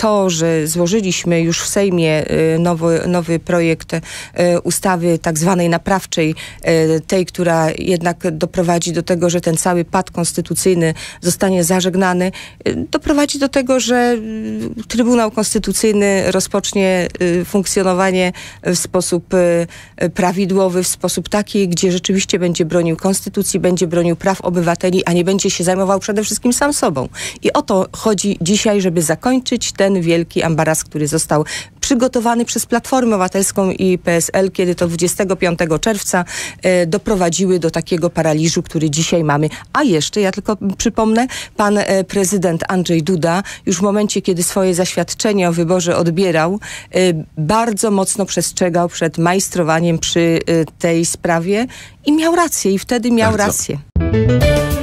to, że złożyliśmy już w Sejmie y, nowy, nowy projekt y, ustawy tak zwanej naprawczej, y, tej, która jednak doprowadzi do tego, że ten cały pad konstytucyjny zostanie zażegnany, doprowadzi do tego, że Trybunał Konstytucyjny rozpocznie funkcjonowanie w sposób prawidłowy, w sposób taki, gdzie rzeczywiście będzie bronił konstytucji, będzie bronił praw obywateli, a nie będzie się zajmował przede wszystkim sam sobą. I o to chodzi dzisiaj, żeby zakończyć ten ten wielki ambaras, który został przygotowany przez Platformę Obywatelską i PSL, kiedy to 25 czerwca e, doprowadziły do takiego paraliżu, który dzisiaj mamy. A jeszcze, ja tylko przypomnę, pan e, prezydent Andrzej Duda już w momencie, kiedy swoje zaświadczenie o wyborze odbierał, e, bardzo mocno przestrzegał przed majstrowaniem przy e, tej sprawie i miał rację, i wtedy miał bardzo. rację.